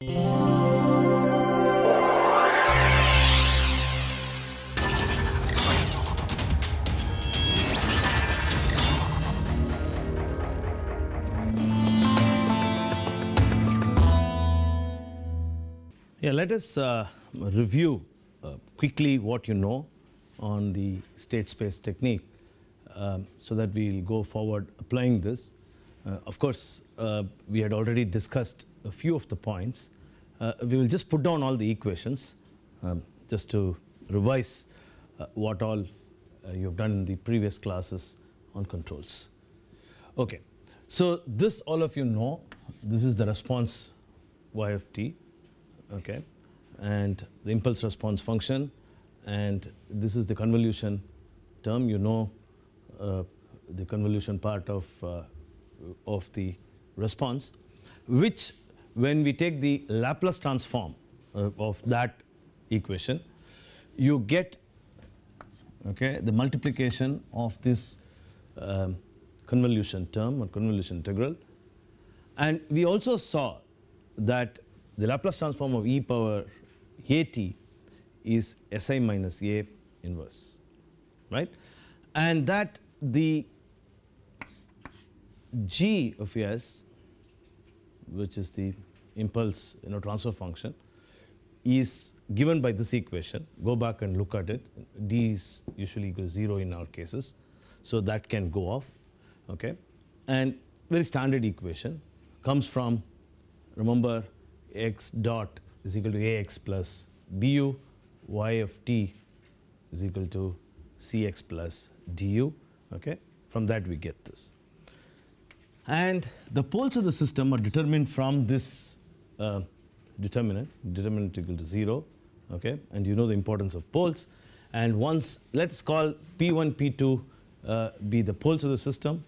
Yeah, let us uh, review uh, quickly what you know on the state space technique um, so that we'll go forward applying this. Uh, of course, uh, we had already discussed a few of the points. Uh, we will just put down all the equations um, just to revise uh, what all uh, you have done in the previous classes on controls. Okay, so this all of you know, this is the response y of t, okay, and the impulse response function, and this is the convolution term, you know uh, the convolution part of, uh, of the response, which when we take the Laplace transform uh, of that equation, you get okay, the multiplication of this uh, convolution term or convolution integral. And we also saw that the Laplace transform of e power at is si minus a inverse, right? And that the g of s, which is the impulse you know, transfer function is given by this equation. Go back and look at it. D is usually equal to 0 in our cases. So that can go off. Okay? And very standard equation comes from, remember, x dot is equal to ax plus bu, y of t is equal to cx plus du. Okay? From that we get this. And the poles of the system are determined from this uh, determinant, determinant equal to 0, okay, and you know the importance of poles. And once, let's call P1, P2 uh, be the poles of the system,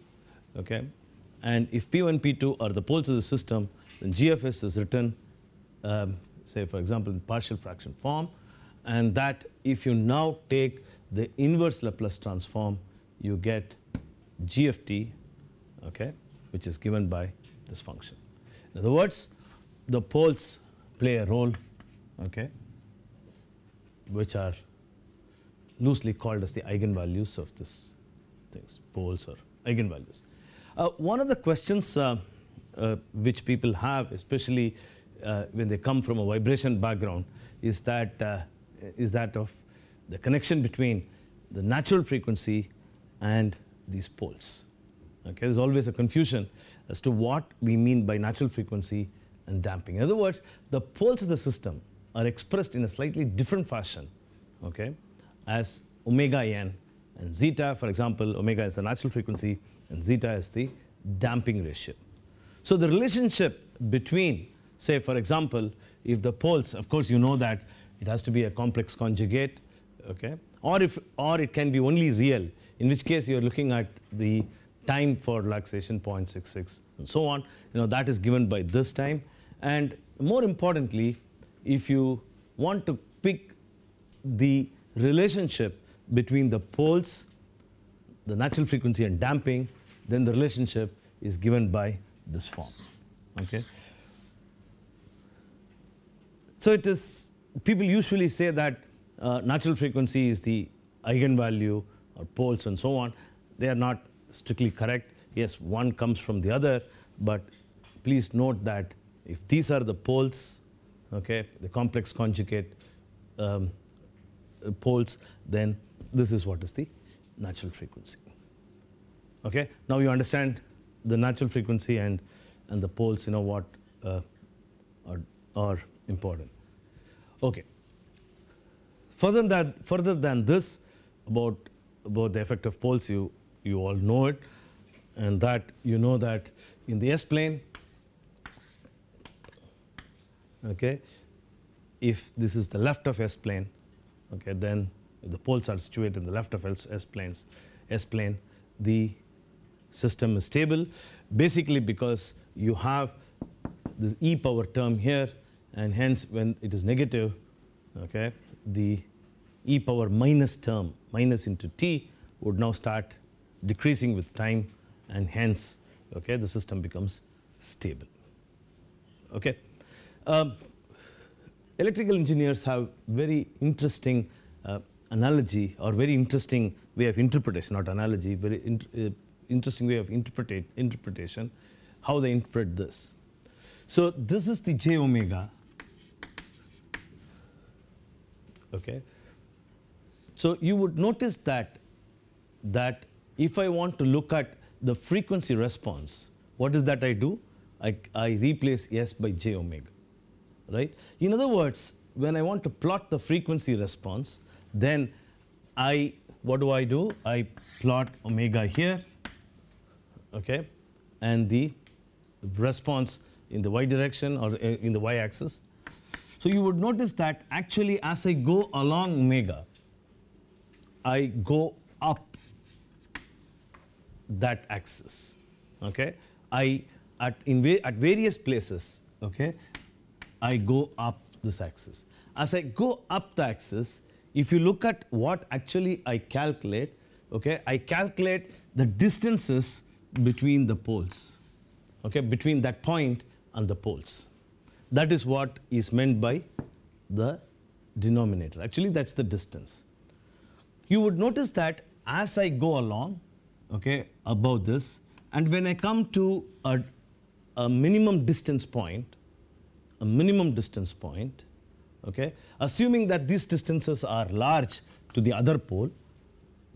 okay, and if P1, P2 are the poles of the system, then GFS is written, um, say for example, in partial fraction form, and that if you now take the inverse Laplace transform, you get GFT, okay, which is given by this function. In other words, the poles play a role, okay, which are loosely called as the eigenvalues of this things, poles or eigenvalues. Uh, one of the questions uh, uh, which people have, especially uh, when they come from a vibration background, is that uh, is that of the connection between the natural frequency and these poles. Okay, there's always a confusion as to what we mean by natural frequency and damping. In other words, the poles of the system are expressed in a slightly different fashion, okay, as omega n and zeta, for example, omega is the natural frequency and zeta is the damping ratio. So the relationship between, say, for example, if the poles, of course, you know that it has to be a complex conjugate, okay, or if, or it can be only real, in which case you are looking at the time for relaxation 0.66 and so on. You know that is given by this time. And more importantly, if you want to pick the relationship between the poles, the natural frequency and damping, then the relationship is given by this form. Okay. So it is, people usually say that uh, natural frequency is the eigenvalue or poles and so on. They are not strictly correct. Yes, one comes from the other, but please note that if these are the poles, okay, the complex conjugate um, uh, poles, then this is what is the natural frequency. Okay, now you understand the natural frequency and, and the poles, you know what uh, are, are important. Okay. Further than, that, further than this, about, about the effect of poles, you, you all know it, and that you know that in the S plane, okay, if this is the left of S plane, okay, then the poles are situated in the left of S, S planes, S plane, the system is stable basically because you have this e power term here and hence when it is negative, okay, the e power minus term minus into t would now start decreasing with time and hence okay, the system becomes stable. Okay. Um, electrical engineers have very interesting uh, analogy or very interesting way of interpretation, not analogy, very uh, interesting way of interpretation, how they interpret this. So this is the j omega, okay. So you would notice that, that if I want to look at the frequency response, what is that I do? I, I replace S by j omega right? In other words, when I want to plot the frequency response, then I, what do I do? I plot omega here, okay, and the response in the y direction or uh, in the y axis. So you would notice that actually as I go along omega, I go up that axis, okay. I at, in at various places, okay, I go up this axis. As I go up the axis, if you look at what actually I calculate, okay, I calculate the distances between the poles, okay, between that point and the poles. That is what is meant by the denominator. Actually, that's the distance. You would notice that as I go along, okay, above this, and when I come to a, a minimum distance point, a minimum distance point, okay, assuming that these distances are large to the other pole,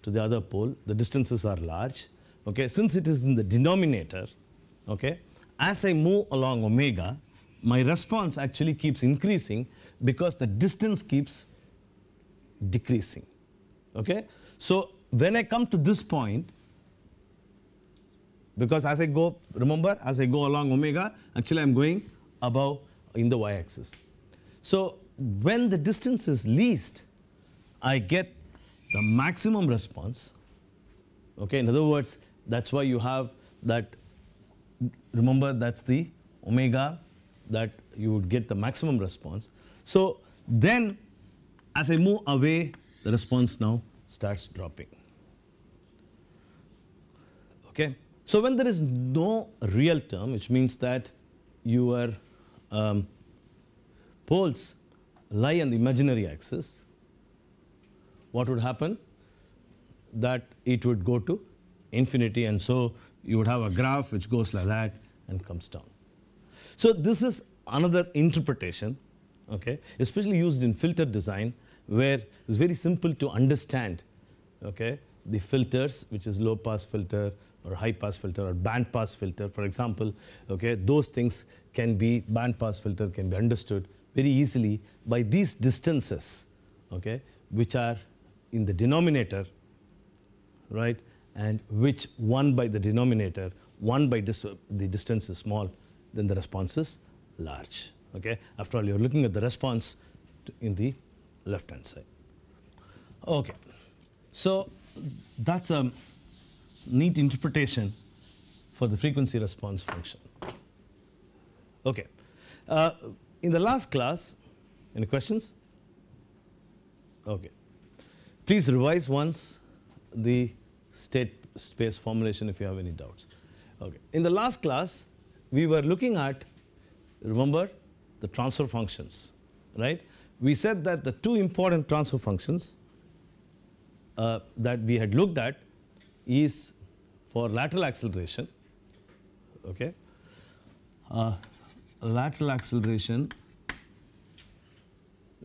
to the other pole, the distances are large, okay, since it is in the denominator, okay, as I move along omega, my response actually keeps increasing because the distance keeps decreasing, okay. So when I come to this point, because as I go, remember, as I go along omega, actually I'm going above in the y-axis. So when the distance is least, I get the maximum response. Okay, in other words, that's why you have that, remember that's the omega that you would get the maximum response. So then as I move away, the response now starts dropping. Okay. So when there is no real term, which means that you are um, poles lie on the imaginary axis, what would happen? That it would go to infinity and so you would have a graph which goes like that and comes down. So this is another interpretation, okay, especially used in filter design where it's very simple to understand, okay, the filters, which is low pass filter or high pass filter or band pass filter, for example, okay, those things can be, band pass filter can be understood very easily by these distances, okay, which are in the denominator, right, and which one by the denominator, one by dis the distance is small, then the response is large, okay. After all, you're looking at the response in the left hand side. Okay. So that's a neat interpretation for the frequency response function. Okay. Uh, in the last class, any questions? Okay. Please revise once the state space formulation if you have any doubts. Okay. In the last class, we were looking at, remember, the transfer functions, right? We said that the two important transfer functions uh, that we had looked at is for lateral acceleration. Okay. Uh, lateral acceleration,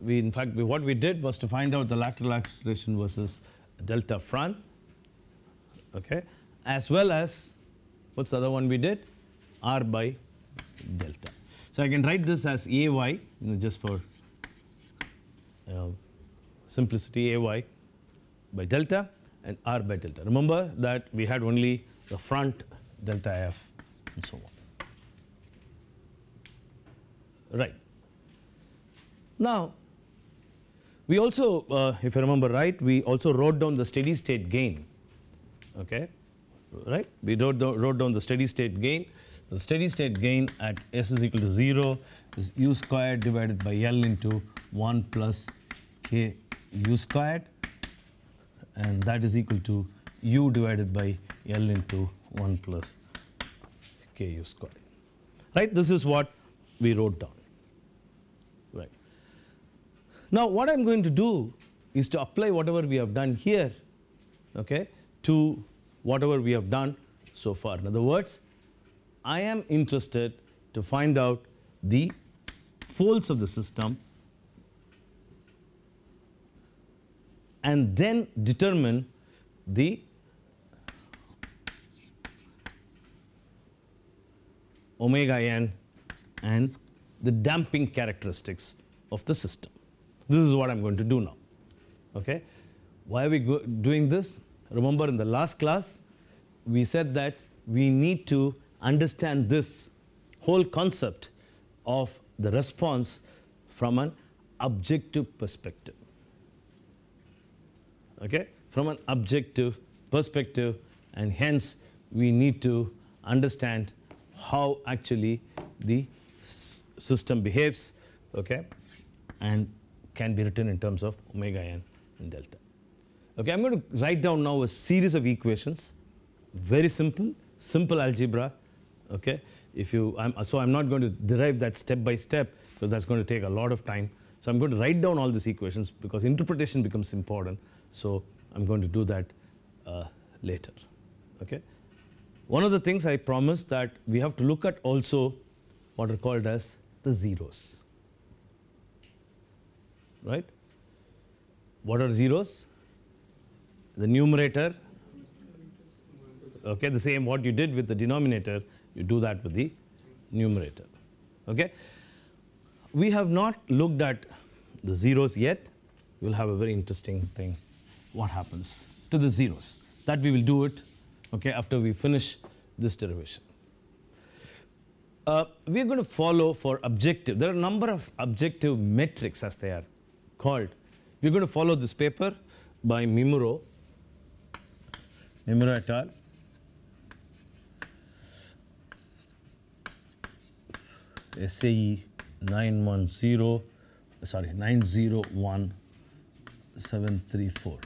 we in fact we, what we did was to find out the lateral acceleration versus delta front. Okay, as well as what's the other one we did? R by delta. So I can write this as Ay you know, just for you know, simplicity Ay by delta and R by delta. Remember that we had only the front delta F and so on. Right. Now, we also, uh, if I remember right, we also wrote down the steady state gain, okay, right? We wrote, down, wrote down the steady state gain. The steady state gain at s is equal to 0 is u squared divided by L into 1 plus k u squared and that is equal to u divided by L into 1 plus ku square. Right, this is what we wrote down. Right. Now, what I am going to do is to apply whatever we have done here okay, to whatever we have done so far. In other words, I am interested to find out the poles of the system and then determine the omega n and the damping characteristics of the system. This is what I am going to do now. Okay? Why are we doing this? Remember in the last class, we said that we need to understand this whole concept of the response from an objective perspective okay, from an objective perspective and hence we need to understand how actually the system behaves okay, and can be written in terms of omega n and delta. Okay, I am going to write down now a series of equations very simple, simple algebra okay, if you I'm, so I am not going to derive that step by step because that is going to take a lot of time. So I am going to write down all these equations because interpretation becomes important so I'm going to do that uh, later. Okay. One of the things I promised that we have to look at also what are called as the zeros, right? What are zeros? The numerator, okay, the same what you did with the denominator, you do that with the numerator, okay? We have not looked at the zeros yet, we will have a very interesting thing what happens to the zeros. That we will do it okay, after we finish this derivation. Uh, we are going to follow for objective. There are a number of objective metrics as they are called. We are going to follow this paper by Mimuro, Mimuro et al. SAE 910, sorry, 901734.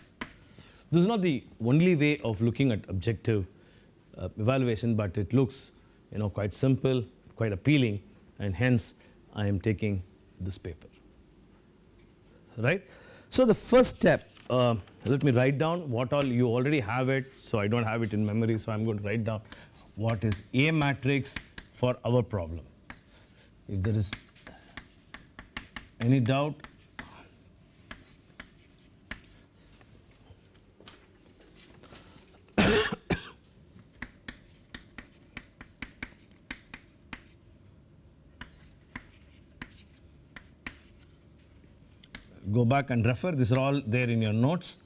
This is not the only way of looking at objective uh, evaluation, but it looks you know quite simple, quite appealing, and hence I am taking this paper. Right. So the first step, uh, let me write down what all you already have it. So I don't have it in memory, so I'm going to write down what is A matrix for our problem. If there is any doubt, go back and refer these are all there in your notes.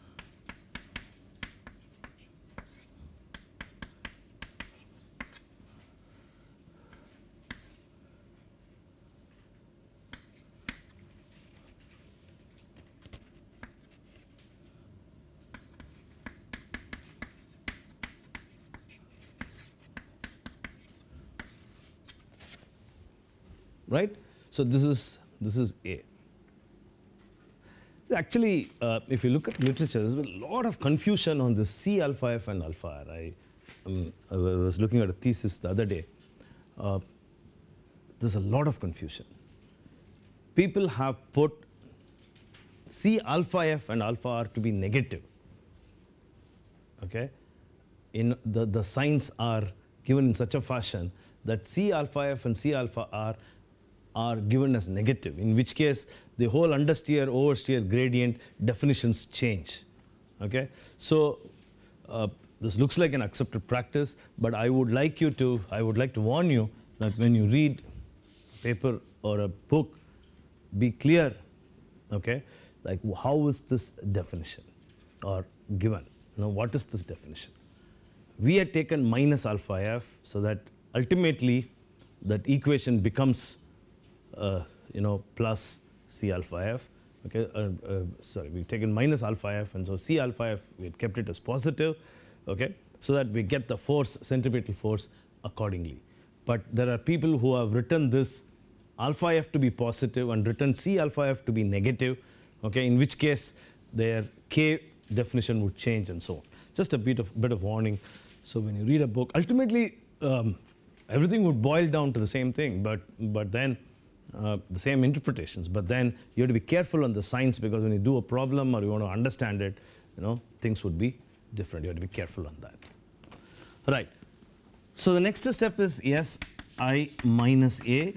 right. So, this is this is A actually, uh, if you look at literature, there's a lot of confusion on the C alpha F and alpha R. I, um, I was looking at a thesis the other day. Uh, there's a lot of confusion. People have put C alpha F and alpha R to be negative. Okay? In the, the signs are given in such a fashion that C alpha F and C alpha R are given as negative, in which case the whole understeer, oversteer gradient definitions change. Okay? So, uh, this looks like an accepted practice, but I would like you to, I would like to warn you that when you read a paper or a book, be clear, okay, like how is this definition or given, you know, what is this definition? We had taken minus alpha f so that ultimately that equation becomes uh, you know, plus C alpha f. Okay, uh, uh, sorry, we've taken minus alpha f, and so C alpha f, we had kept it as positive, okay, so that we get the force, centripetal force accordingly. But there are people who have written this alpha f to be positive and written C alpha f to be negative, okay, in which case their K definition would change and so on. Just a bit of, bit of warning. So when you read a book, ultimately um, everything would boil down to the same thing, but, but then uh, the same interpretations. But then you have to be careful on the science because when you do a problem or you want to understand it, you know, things would be different. You have to be careful on that. Right. So the next step is yes, i minus a.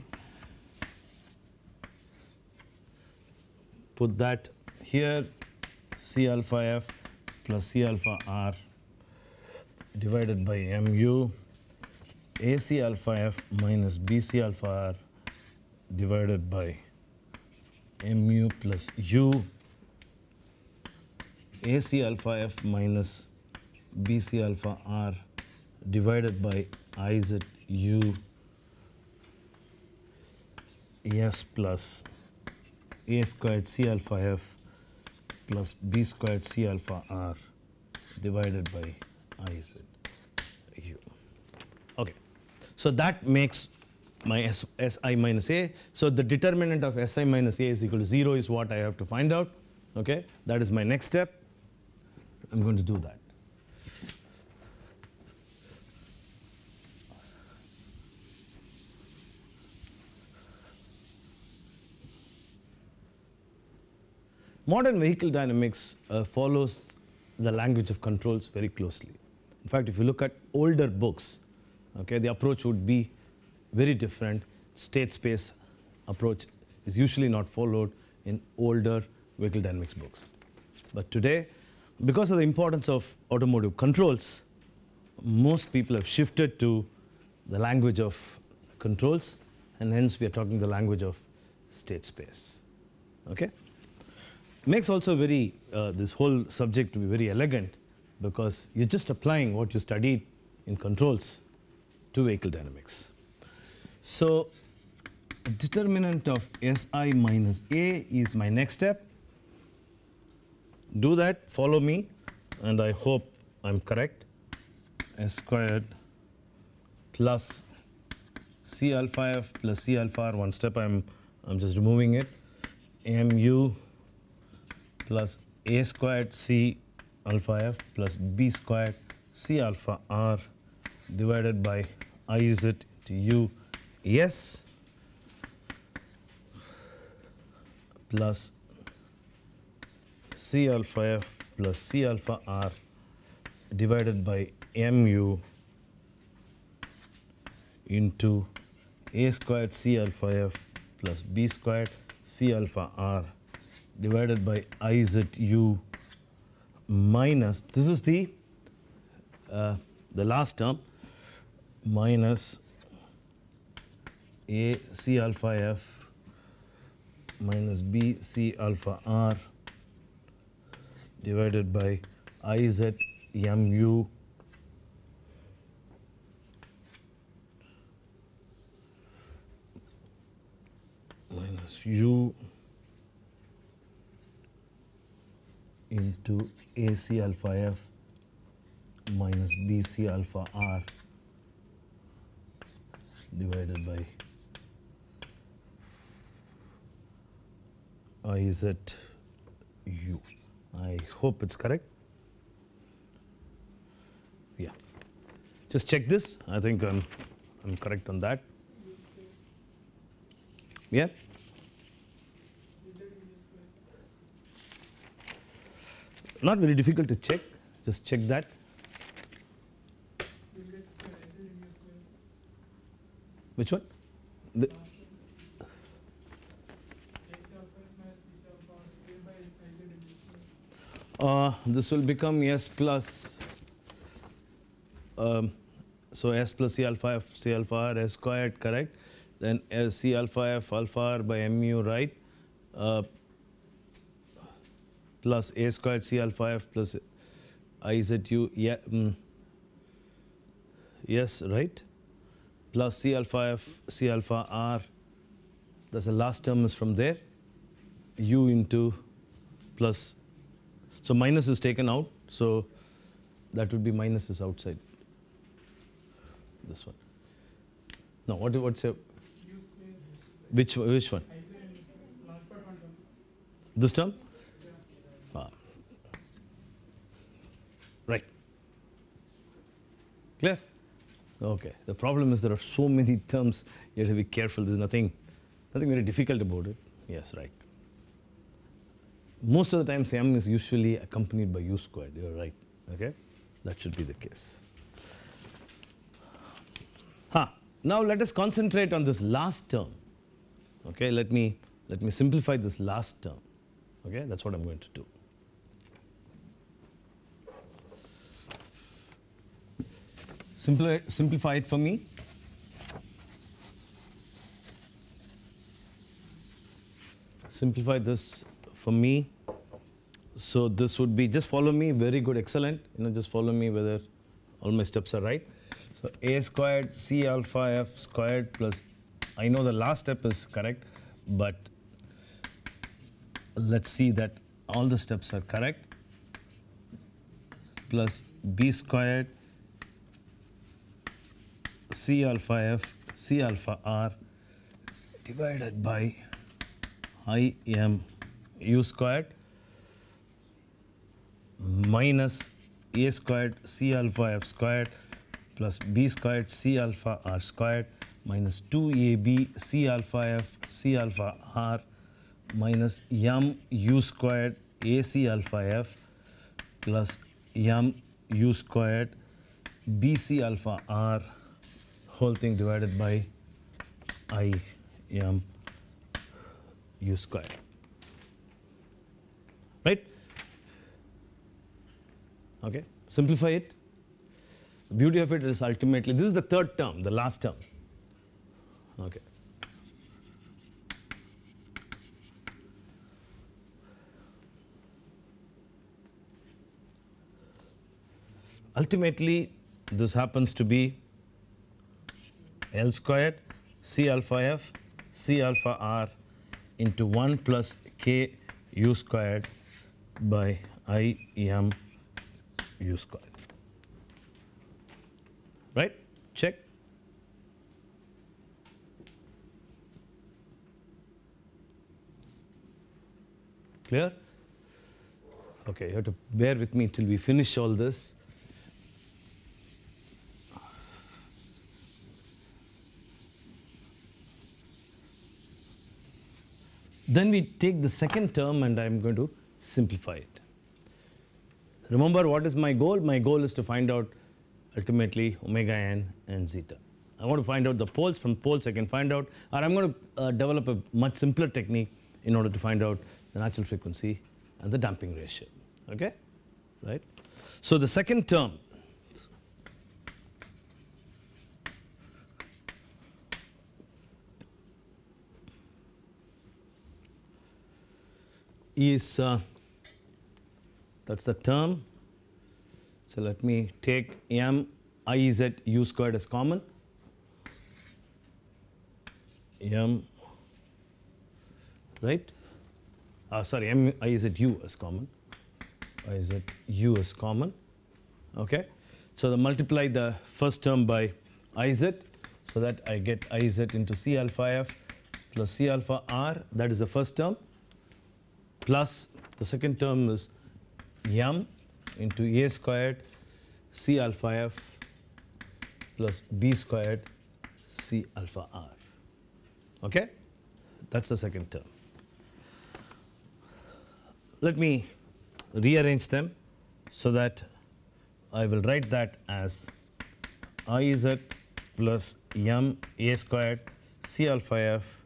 Put that here, c alpha f plus c alpha r divided by mu ac alpha f minus bc alpha r divided by mu plus u AC alpha F minus BC alpha R divided by IZ U S plus A squared C alpha F plus B squared C alpha R divided by IZ U. Okay. So that makes my S, si minus a. So the determinant of si minus a is equal to 0 is what I have to find out. Okay, that is my next step. I'm going to do that. Modern vehicle dynamics uh, follows the language of controls very closely. In fact, if you look at older books, okay, the approach would be very different. State space approach is usually not followed in older vehicle dynamics books. But today, because of the importance of automotive controls, most people have shifted to the language of controls and hence we are talking the language of state space. Okay? Makes also very, uh, this whole subject to be very elegant because you're just applying what you studied in controls to vehicle dynamics. So determinant of Si minus A is my next step. Do that, follow me, and I hope I'm correct. S squared plus C alpha F plus C alpha R, one step I'm, I'm just removing it, mu plus A squared C alpha F plus B squared C alpha R divided by I z to U S plus C alpha F plus C alpha R divided by mu into A squared C alpha F plus B squared C alpha R divided by IZU minus, this is the, uh, the last term, minus a c alpha f minus b c alpha r divided by i z m u minus u into AC alpha F minus BC alpha R divided by IZU. I hope it's correct. Yeah. Just check this. I think I'm, I'm correct on that. Yeah. Not very difficult to check. Just check that. Which one? The uh, this will become S plus, um, so S plus C alpha F C alpha R S squared correct, then S uh, C alpha F alpha R by mu right uh, plus A squared C alpha F plus I Z U yeah, um, yes right plus C alpha F C alpha R that is the last term is from there u into plus so minus is taken out, so that would be minus is outside this one. Now what what's your which which one? This term? Ah. Right. Clear? Okay. The problem is there are so many terms. You have to be careful. There's nothing, nothing very difficult about it. Yes, right most of the times m is usually accompanied by u squared. You're right. Okay, that should be the case. Huh. Now let us concentrate on this last term. Okay, let me let me simplify this last term. Okay, that's what I'm going to do. Simplify simplify it for me. Simplify this for me. So this would be just follow me, very good, excellent. You know, just follow me whether all my steps are right. So a squared c alpha f squared plus, I know the last step is correct, but let's see that all the steps are correct plus b squared c alpha f c alpha r divided by I m u squared minus a squared c alpha f squared plus b squared c alpha r squared minus 2ab c alpha f c alpha r minus m u squared ac alpha f plus m u squared bc alpha r whole thing divided by i m u squared. Okay? Simplify it. The beauty of it is ultimately, this is the third term, the last term. Okay. Ultimately, this happens to be L squared C alpha F C alpha R into 1 plus K U squared by I M use coil. Right? Check. Clear? Okay, you have to bear with me till we finish all this. Then we take the second term and I am going to simplify it. Remember what is my goal? My goal is to find out ultimately omega n and zeta. I want to find out the poles. From poles I can find out or I'm going to uh, develop a much simpler technique in order to find out the natural frequency and the damping ratio. Okay? Right? So the second term is uh, that is the term. So, let me take m i z u squared as common m right uh, sorry m i z u is common i z u as common okay so the multiply the first term by i z so that I get i z into c alpha f plus c alpha r that is the first term plus the second term is m into a squared c alpha f plus b squared c alpha r. Okay? That's the second term. Let me rearrange them so that I will write that as iz plus m a squared c alpha f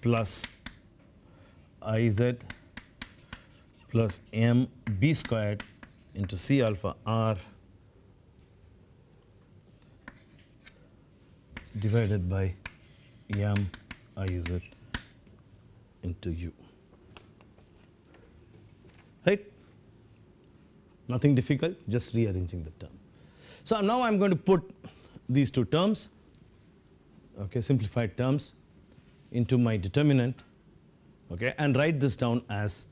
plus iz plus m b squared into C alpha r divided by m i z into u. Right? Nothing difficult, just rearranging the term. So now I am going to put these two terms, okay, simplified terms into my determinant okay, and write this down as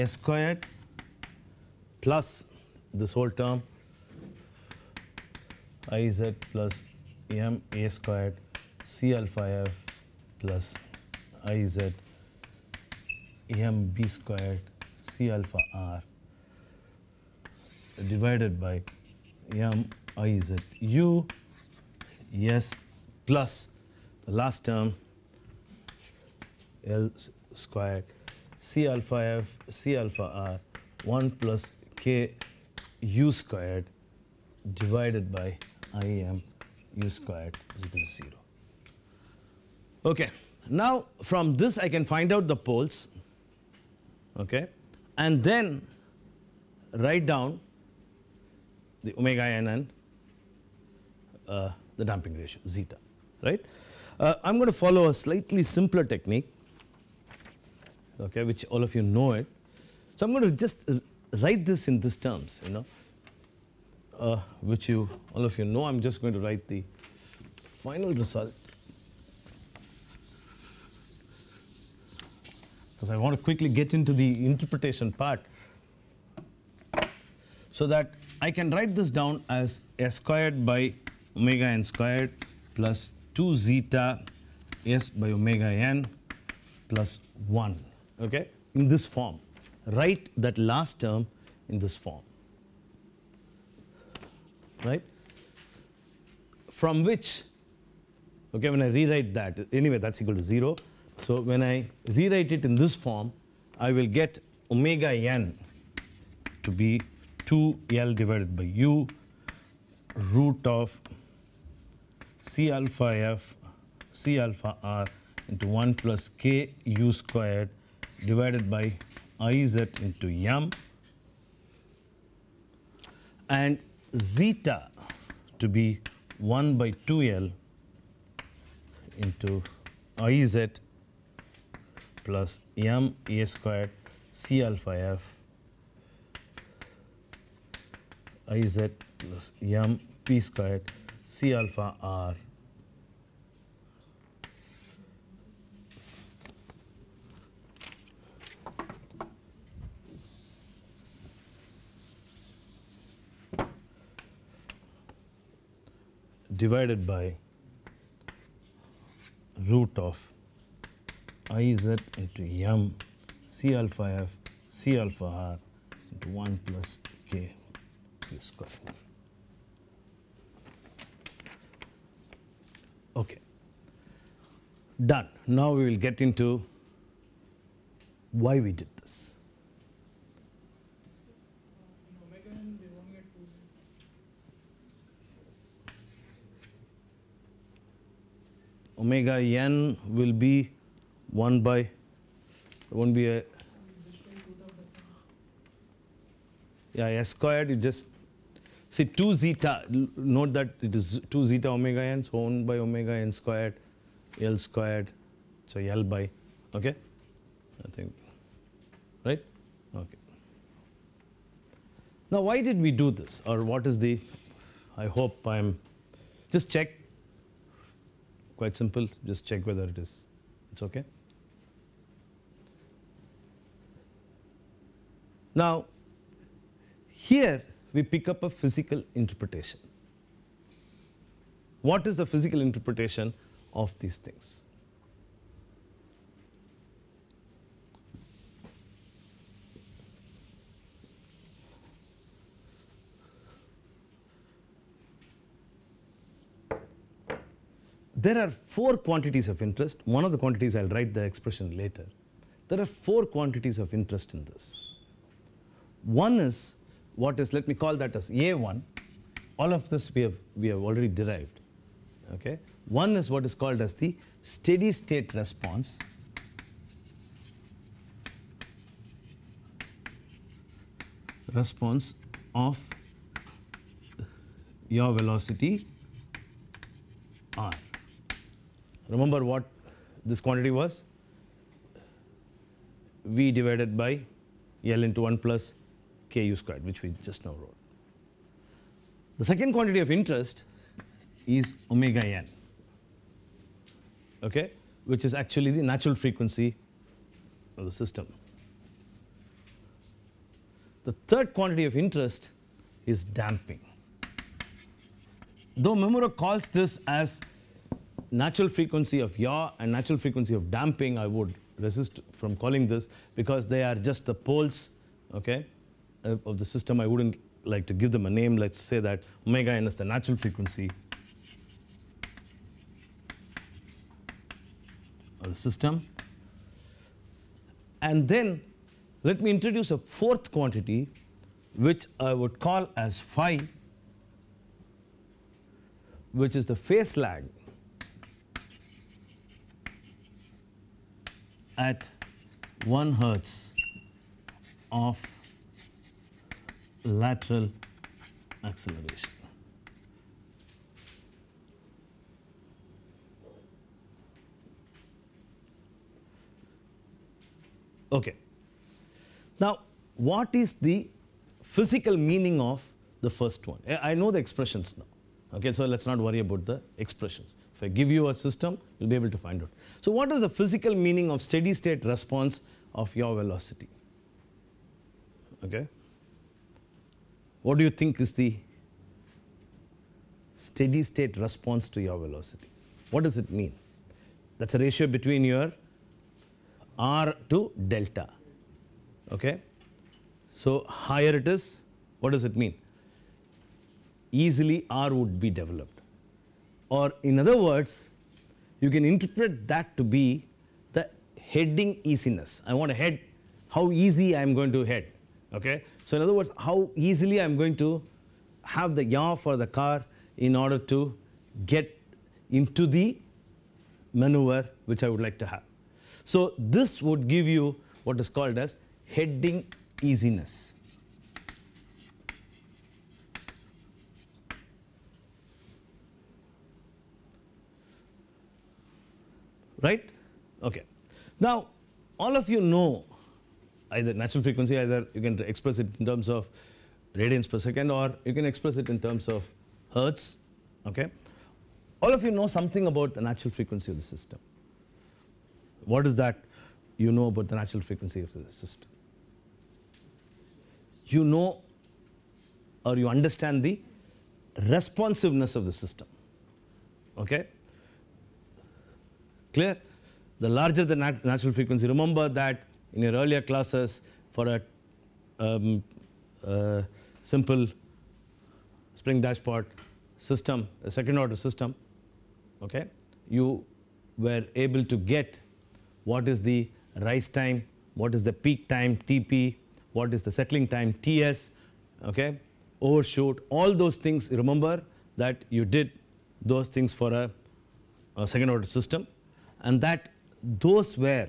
a squared plus this whole term i z plus m a squared c alpha f plus i z m b squared c alpha r divided by m i z u s plus the last term l squared C alpha f C alpha r 1 plus k u squared divided by I m u squared is equal to 0. Okay. Now from this I can find out the poles okay and then write down the omega n and uh, the damping ratio zeta right. Uh, I am going to follow a slightly simpler technique okay, which all of you know it. So I'm going to just write this in these terms, you know, uh, which you all of you know. I'm just going to write the final result because I want to quickly get into the interpretation part so that I can write this down as s squared by omega n squared plus 2 zeta s by omega n plus 1 okay, in this form. Write that last term in this form, right? From which, okay, when I rewrite that, anyway, that's equal to 0. So when I rewrite it in this form, I will get omega n to be 2L divided by U root of C alpha F C alpha R into 1 plus K U squared divided by iz into yum and zeta to be 1 by 2L into iz plus m e squared c alpha f iz plus m p squared c alpha r divided by root of i z into m c alpha f c alpha r into 1 plus k q square. Okay. Done. Now we will get into why we did this. omega n will be 1 by won't be a yeah s squared you just see 2 zeta note that it is 2 zeta omega n so 1 by omega n squared l squared so l by okay i think right okay now why did we do this or what is the i hope i'm just check Quite simple, just check whether it is, it's okay. Now, here we pick up a physical interpretation. What is the physical interpretation of these things? There are four quantities of interest. One of the quantities I'll write the expression later. There are four quantities of interest in this. One is what is, let me call that as A1. All of this we have, we have already derived. Okay? One is what is called as the steady state response. response of your velocity r. Remember what this quantity was? V divided by L into 1 plus Ku squared, which we just now wrote. The second quantity of interest is omega n, okay, which is actually the natural frequency of the system. The third quantity of interest is damping. Though Memura calls this as natural frequency of yaw and natural frequency of damping I would resist from calling this because they are just the poles okay, of the system I would not like to give them a name let us say that omega n is the natural frequency of the system. And then let me introduce a fourth quantity which I would call as phi which is the phase lag. at 1 hertz of lateral acceleration. Okay. Now, what is the physical meaning of the first one? I know the expressions now. Okay, so let's not worry about the expressions. I give you a system, you'll be able to find out. So what is the physical meaning of steady state response of your velocity? Okay. What do you think is the steady state response to your velocity? What does it mean? That's a ratio between your R to delta. Okay. So higher it is, what does it mean? Easily R would be developed or in other words, you can interpret that to be the heading easiness. I want to head how easy I am going to head. Okay? So, in other words, how easily I am going to have the yaw for the car in order to get into the maneuver which I would like to have. So, this would give you what is called as heading easiness. right. Okay. Now, all of you know either natural frequency either you can express it in terms of radians per second or you can express it in terms of hertz. Okay. All of you know something about the natural frequency of the system. What is that you know about the natural frequency of the system? You know or you understand the responsiveness of the system. Okay. Clear? The larger the nat natural frequency, remember that in your earlier classes for a um, uh, simple spring dashpot system, a second order system, okay, you were able to get what is the rise time, what is the peak time TP, what is the settling time TS, okay, overshoot, all those things remember that you did those things for a, a second order system and that those were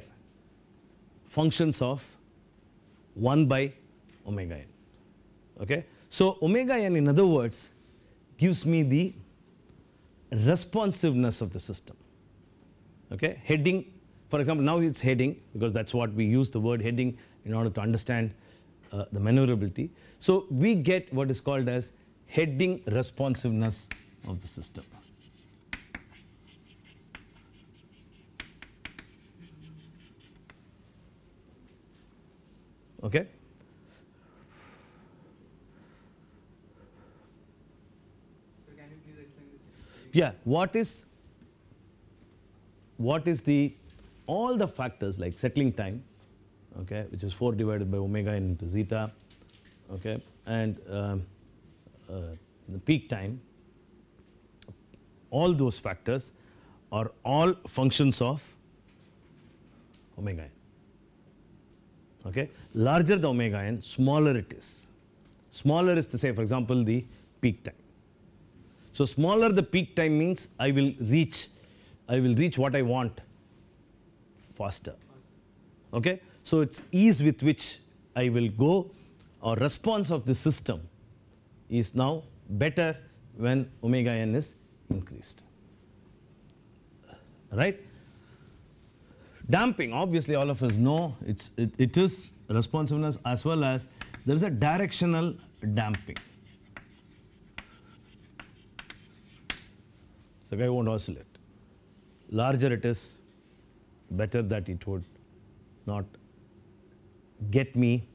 functions of 1 by omega n. Okay? So, omega n in other words gives me the responsiveness of the system. Okay? Heading for example, now it's heading because that's what we use the word heading in order to understand uh, the maneuverability. So, we get what is called as heading responsiveness of the system. Okay. Yeah, what is what is the all the factors like settling time, okay, which is 4 divided by omega into zeta, okay, and um, uh, the peak time, all those factors are all functions of omega n. Okay? Larger the omega n, smaller it is. Smaller is to say, for example, the peak time. So smaller the peak time means I will reach, I will reach what I want faster. Okay? So it's ease with which I will go or response of the system is now better when omega n is increased. Right? Damping, obviously all of us know, it's, it, it is responsiveness as well as there is a directional damping. The guy won't oscillate. Larger it is, better that it would not get me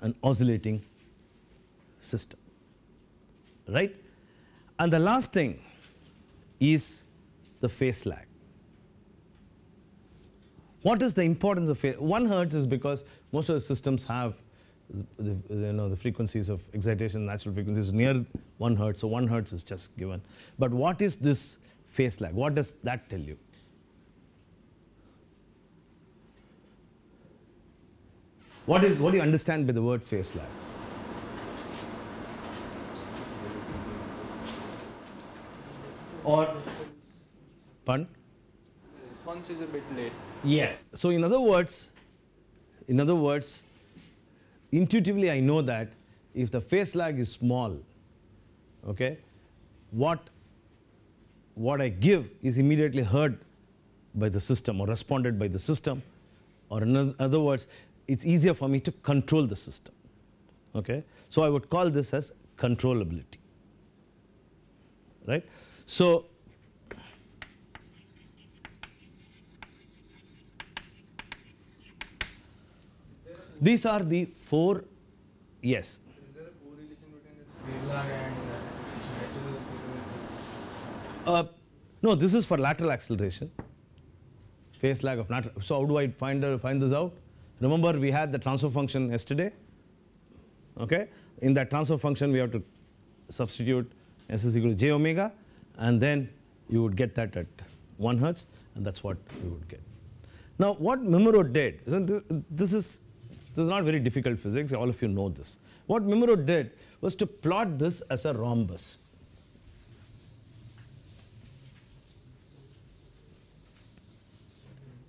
an oscillating system, right? And the last thing is the phase lag. What is the importance of phase? One hertz is because most of the systems have the, the, you know, the frequencies of excitation, natural frequencies near 1 hertz. So 1 hertz is just given. But what is this phase lag? What does that tell you? What is what do you understand by the word phase lag? Or pardon? response is a bit late. Yes. So in other words, in other words, intuitively I know that if the phase lag is small, okay, what, what I give is immediately heard by the system or responded by the system or in other words, it's easier for me to control the system. Okay? So I would call this as controllability. Right? So These are the four, yes. Uh, no, this is for lateral acceleration. Phase lag of lateral. So how do I find, uh, find this out? Remember we had the transfer function yesterday. Okay. In that transfer function we have to substitute S is equal to j omega and then you would get that at 1 hertz and that is what you would get. Now what Memero did, this, this is this is not very difficult physics, all of you know this. What Mimuro did was to plot this as a rhombus.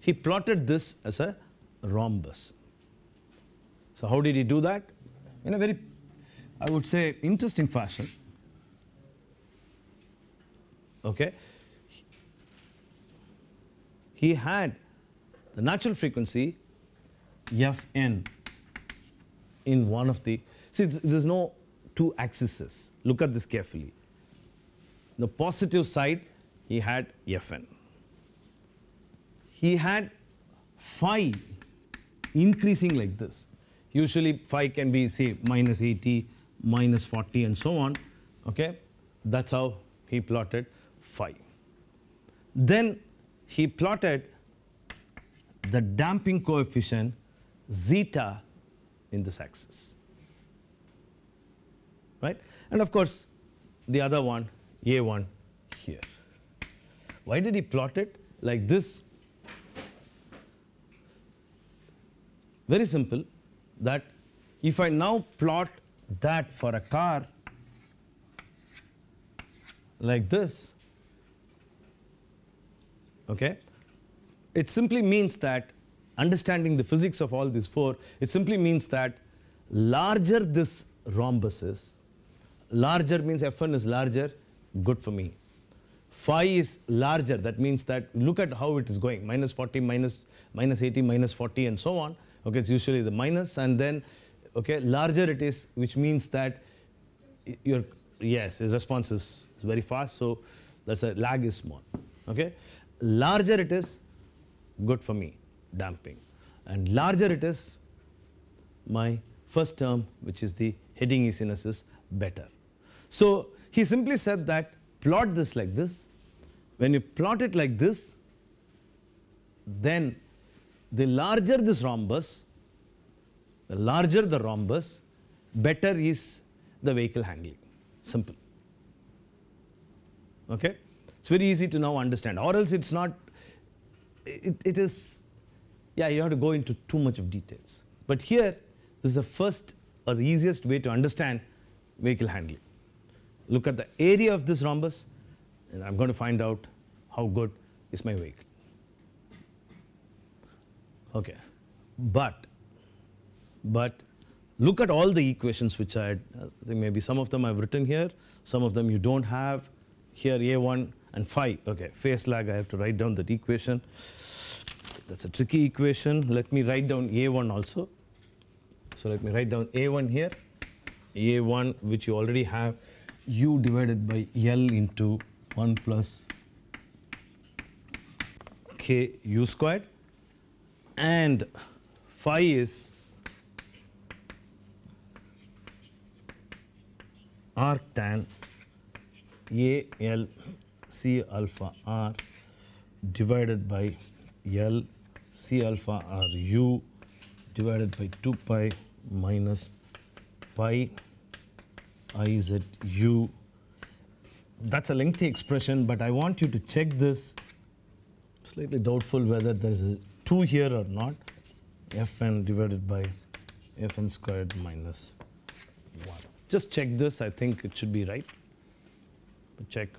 He plotted this as a rhombus. So how did he do that? In a very, I would say, interesting fashion. Okay. He had the natural frequency Fn in one of the, see there's no two axes. Look at this carefully. The positive side he had Fn. He had phi increasing like this. Usually phi can be say minus 80, minus 40 and so on. Okay, That is how he plotted phi. Then he plotted the damping coefficient zeta in this axis right and of course the other one a1 here. Why did he plot it like this? Very simple that if I now plot that for a car like this okay it simply means that understanding the physics of all these four, it simply means that larger this rhombus is, larger means F1 is larger, good for me. Phi is larger, that means that look at how it is going, minus 40, minus, minus 80, minus 40 and so on. Okay, it's usually the minus and then, okay, larger it is, which means that your, yes, the response is very fast, so that's a lag is small, okay. Larger it is, good for me damping. And larger it is, my first term which is the heading easiness is better. So, he simply said that plot this like this, when you plot it like this, then the larger this rhombus, the larger the rhombus, better is the vehicle handling, simple. Okay? It's very easy to now understand or else it's not, it, it is yeah, you have to go into too much of details. But here, this is the first or the easiest way to understand vehicle handling. Look at the area of this rhombus and I am going to find out how good is my vehicle. Okay. But, but look at all the equations which I had, I maybe some of them I have written here, some of them you do not have, here A1 and phi, okay, phase lag I have to write down that equation. That's a tricky equation. Let me write down A1 also. So let me write down A1 here. A1 which you already have U divided by L into 1 plus K U squared and phi is arctan tan A L C alpha R divided by L C alpha R U divided by 2 pi minus pi i z u. That's a lengthy expression, but I want you to check this. Slightly doubtful whether there is a 2 here or not. fn divided by fn squared minus 1. Just check this. I think it should be right. But check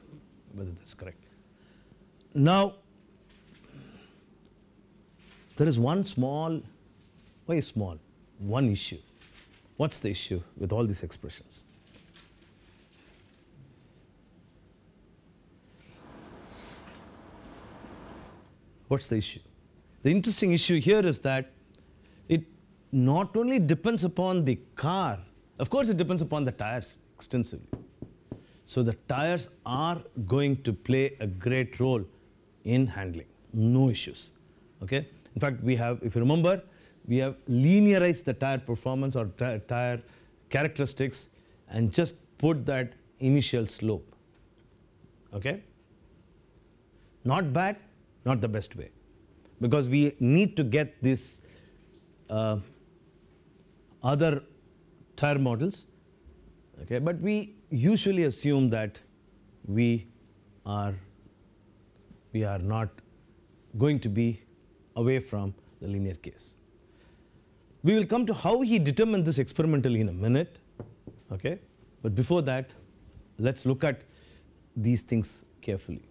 whether that's correct. Now, there is one small, why small? One issue. What's the issue with all these expressions? What's the issue? The interesting issue here is that it not only depends upon the car, of course, it depends upon the tires extensively. So, the tires are going to play a great role in handling, no issues. Okay? In fact, we have, if you remember, we have linearized the tire performance or tire characteristics and just put that initial slope. Okay? Not bad, not the best way because we need to get these uh, other tire models. Okay? But we usually assume that we are we are not going to be away from the linear case. We will come to how he determined this experimentally in a minute, okay? But before that, let us look at these things carefully.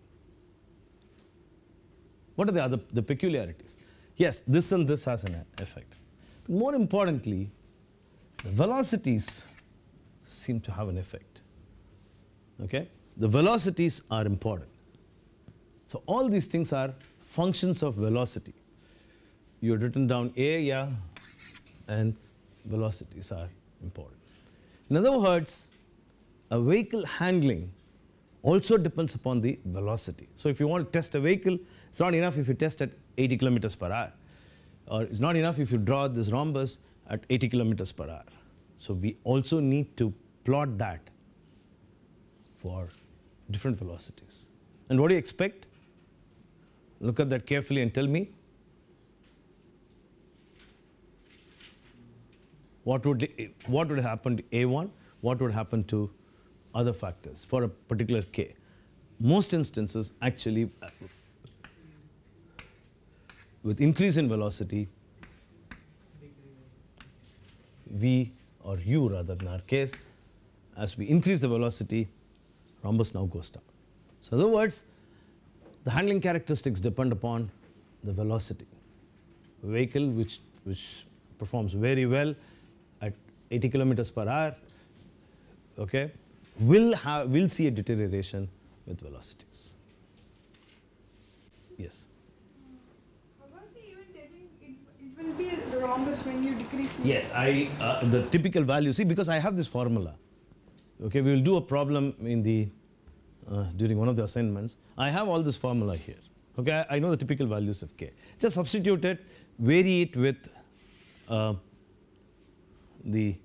What are the other the peculiarities? Yes, this and this has an effect. But more importantly, the velocities seem to have an effect. Okay? The velocities are important. So all these things are functions of velocity you have written down area and velocities are important. In other words, a vehicle handling also depends upon the velocity. So if you want to test a vehicle, it's not enough if you test at 80 kilometers per hour or it's not enough if you draw this rhombus at 80 kilometers per hour. So we also need to plot that for different velocities. And what do you expect? Look at that carefully and tell me What would, what would happen to A1? What would happen to other factors for a particular K? Most instances actually with increase in velocity, V or U rather in our case, as we increase the velocity, rhombus now goes down. So, in other words, the handling characteristics depend upon the velocity. A vehicle which, which performs very well 80 kilometers per hour, okay, will, have, will see a deterioration with velocities. Yes. It will be the when you decrease. Yes, I uh, the typical value. See, because I have this formula. Okay, we will do a problem in the uh, during one of the assignments. I have all this formula here. Okay, I know the typical values of k. Just substitute it, vary it with uh, the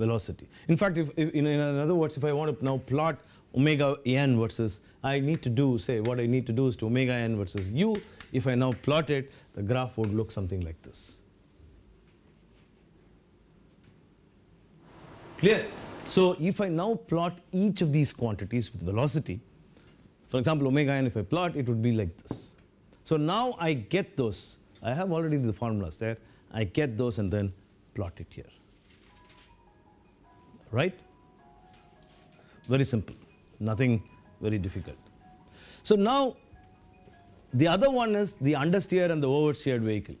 velocity. In fact, if, if, in, other words, if I want to now plot omega n versus, I need to do, say, what I need to do is to omega n versus u. If I now plot it, the graph would look something like this. Clear? So, if I now plot each of these quantities with velocity, for example, omega n, if I plot, it would be like this. So, now I get those. I have already the formulas there. I get those and then plot it here right? Very simple, nothing very difficult. So now the other one is the understeer and the oversteered vehicle.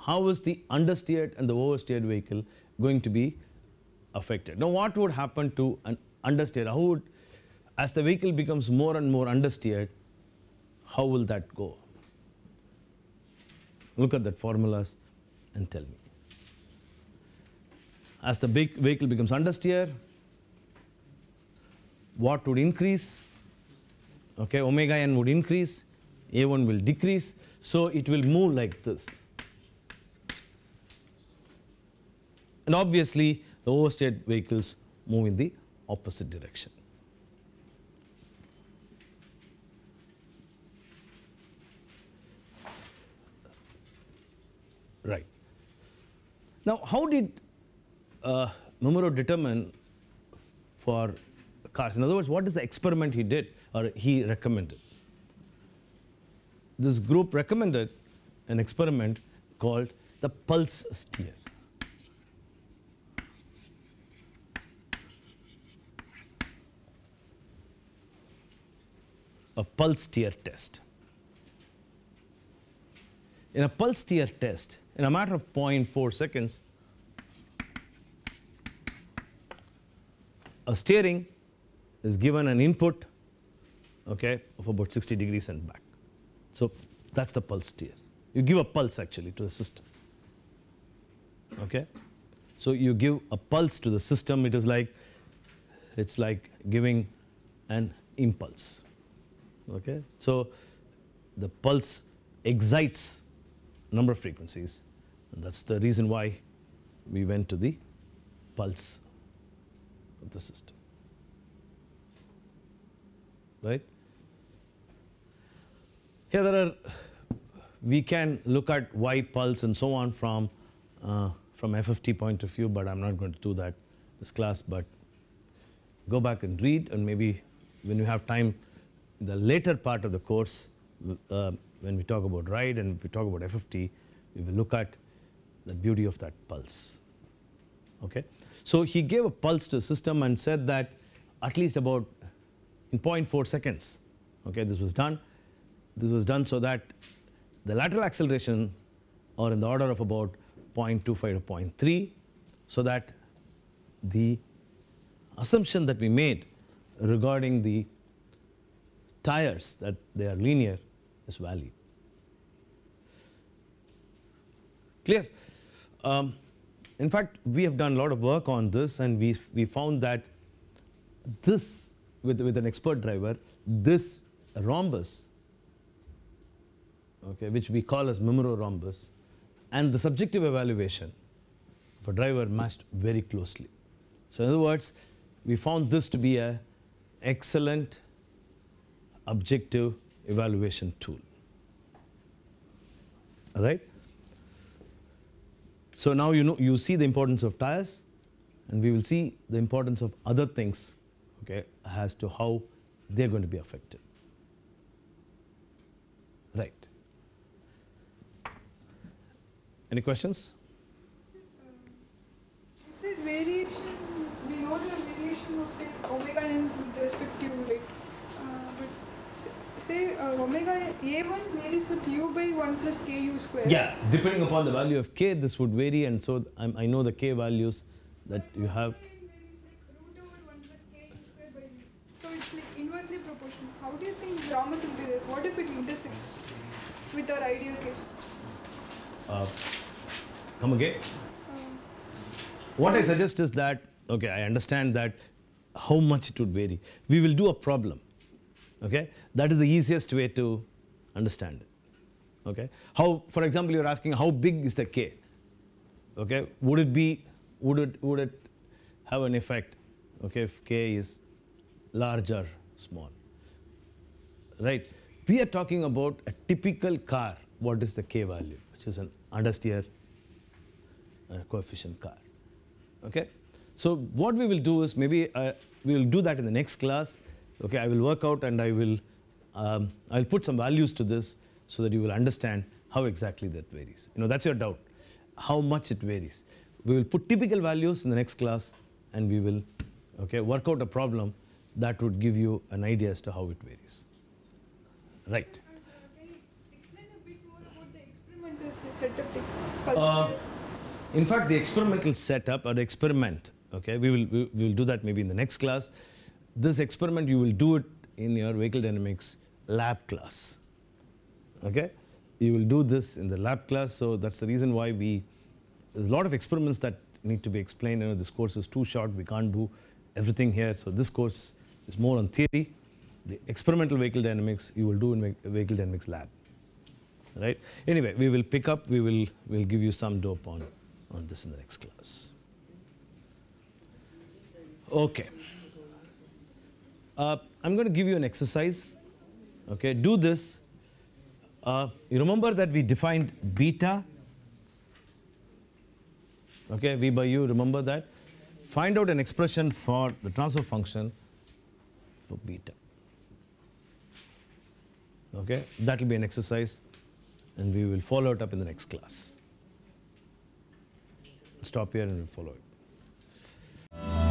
How is the understeered and the oversteered vehicle going to be affected? Now what would happen to an understeer? How would, as the vehicle becomes more and more understeered, how will that go? Look at that formulas and tell me as the big vehicle becomes understeer, what would increase? Okay, omega n would increase, A1 will decrease. So, it will move like this. And obviously, the oversteer vehicles move in the opposite direction. Right. Now, how did uh, Momuro determine for cars? In other words, what is the experiment he did or he recommended? This group recommended an experiment called the pulse steer. A pulse steer test. In a pulse steer test, in a matter of 0.4 seconds, a steering is given an input okay, of about 60 degrees and back. So that's the pulse steer. You give a pulse actually to the system. Okay? So you give a pulse to the system, it is like it's like giving an impulse. Okay? So the pulse excites number of frequencies and that's the reason why we went to the pulse of the system. Right? Here there are, we can look at Y pulse and so on from, uh, from FFT point of view, but I am not going to do that this class, but go back and read and maybe when you have time the later part of the course uh, when we talk about ride and we talk about FFT, we will look at the beauty of that pulse. Okay? So he gave a pulse to the system and said that at least about in 0.4 seconds, okay, this was done. This was done so that the lateral acceleration are in the order of about 0.25 to 0.3 so that the assumption that we made regarding the tires that they are linear is valid. Clear? Um, in fact, we have done a lot of work on this and we, we found that this, with, with an expert driver, this rhombus, okay, which we call as Mimro rhombus, and the subjective evaluation for driver matched very closely. So in other words, we found this to be an excellent objective evaluation tool. All right? So now you know you see the importance of tires and we will see the importance of other things okay as to how they are going to be affected. Right. Any questions? Is it variation, we know the variation of say omega in respect to like say uh, omega a1 varies with u by 1 plus ku square. Yeah, depending upon the value of k, this would vary and so I'm, i know the k values that you have. So it's like inversely proportional. How do you think dramas will be there? What if it intersects with our ideal case? Uh, come again? Um, what I suggest is that, okay, I understand that how much it would vary. We will do a problem Okay? That is the easiest way to understand it. Okay? How, for example, you're asking how big is the K? Okay? Would it be, would it, would it have an effect, okay, if K is large or small, right? We are talking about a typical car, what is the K value, which is an understeer uh, coefficient car, okay? So what we will do is maybe uh, we will do that in the next class okay, I will work out and I will, um, I will put some values to this so that you will understand how exactly that varies. You know, that's your doubt, how much it varies. We will put typical values in the next class and we will, okay, work out a problem that would give you an idea as to how it varies. Right. Uh, in fact, the experimental setup or the experiment, okay, we will, we will do that maybe in the next class this experiment you will do it in your vehicle dynamics lab class. Okay? You will do this in the lab class. So that's the reason why we there's a lot of experiments that need to be explained. You know, this course is too short. We can't do everything here. So this course is more on theory. The experimental vehicle dynamics you will do in vehicle dynamics lab. Right? Anyway, we will pick up. We will will give you some dope on on this in the next class. Okay. Uh, I'm going to give you an exercise. Okay, do this. Uh, you remember that we defined beta? Okay, V by U, remember that? Find out an expression for the transfer function for beta. Okay, that will be an exercise and we will follow it up in the next class. Stop here and we'll follow it.